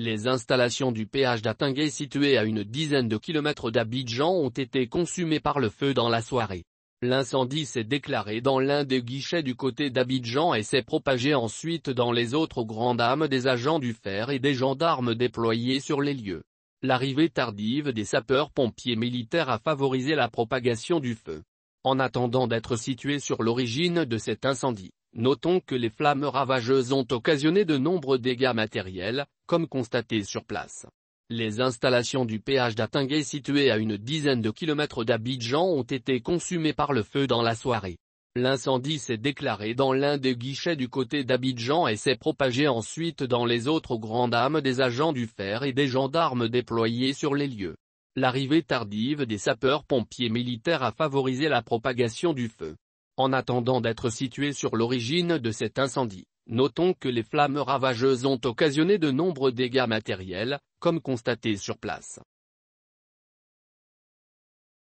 Les installations du péage d'Atingué situées à une dizaine de kilomètres d'Abidjan ont été consumées par le feu dans la soirée. L'incendie s'est déclaré dans l'un des guichets du côté d'Abidjan et s'est propagé ensuite dans les autres grandes âmes des agents du fer et des gendarmes déployés sur les lieux. L'arrivée tardive des sapeurs-pompiers militaires a favorisé la propagation du feu. En attendant d'être situé sur l'origine de cet incendie, notons que les flammes ravageuses ont occasionné de nombreux dégâts matériels, comme constaté sur place. Les installations du péage d'Atingué situées à une dizaine de kilomètres d'Abidjan ont été consumées par le feu dans la soirée. L'incendie s'est déclaré dans l'un des guichets du côté d'Abidjan et s'est propagé ensuite dans les autres grandes âmes des agents du fer et des gendarmes déployés sur les lieux. L'arrivée tardive des sapeurs-pompiers militaires a favorisé la propagation du feu. En attendant d'être situé sur l'origine de cet incendie, Notons que les flammes ravageuses ont occasionné de nombreux dégâts matériels, comme constaté sur place.